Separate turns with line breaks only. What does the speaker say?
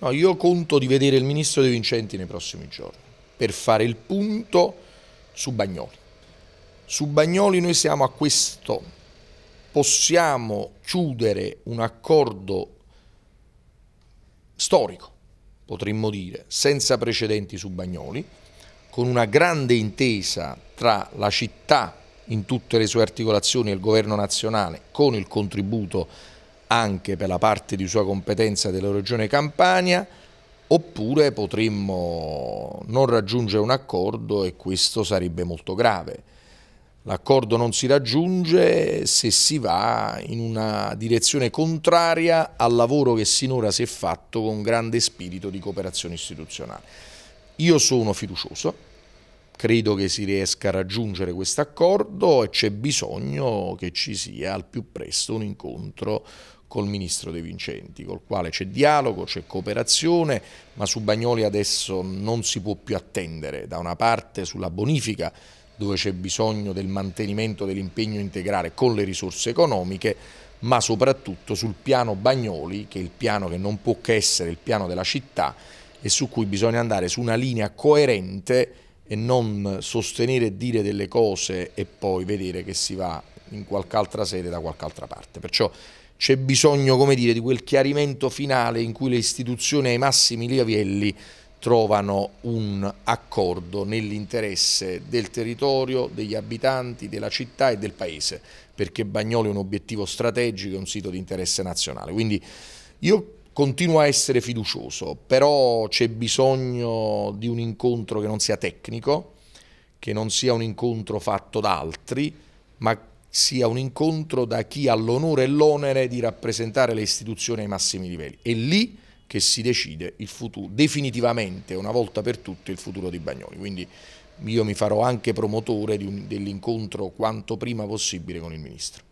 No, io conto di vedere il ministro De Vincenti nei prossimi giorni per fare il punto su Bagnoli. Su Bagnoli noi siamo a questo, possiamo chiudere un accordo storico, potremmo dire, senza precedenti su Bagnoli, con una grande intesa tra la città in tutte le sue articolazioni e il governo nazionale con il contributo anche per la parte di sua competenza della Regione Campania oppure potremmo non raggiungere un accordo e questo sarebbe molto grave. L'accordo non si raggiunge se si va in una direzione contraria al lavoro che sinora si è fatto con grande spirito di cooperazione istituzionale. Io sono fiducioso, credo che si riesca a raggiungere questo accordo e c'è bisogno che ci sia al più presto un incontro col ministro De Vincenti, col quale c'è dialogo, c'è cooperazione, ma su Bagnoli adesso non si può più attendere, da una parte sulla bonifica dove c'è bisogno del mantenimento dell'impegno integrale con le risorse economiche, ma soprattutto sul piano Bagnoli, che è il piano che non può che essere il piano della città e su cui bisogna andare su una linea coerente e non sostenere e dire delle cose e poi vedere che si va in qualche altra sede da qualche altra parte. Perciò c'è bisogno, come dire, di quel chiarimento finale in cui le istituzioni ai massimi livelli trovano un accordo nell'interesse del territorio, degli abitanti, della città e del paese, perché Bagnoli è un obiettivo strategico, è un sito di interesse nazionale. Quindi io continuo a essere fiducioso, però c'è bisogno di un incontro che non sia tecnico, che non sia un incontro fatto da altri, ma sia un incontro da chi ha l'onore e l'onere di rappresentare le istituzioni ai massimi livelli. È lì che si decide futuro, definitivamente, una volta per tutte, il futuro di Bagnoli. Quindi io mi farò anche promotore dell'incontro quanto prima possibile con il Ministro.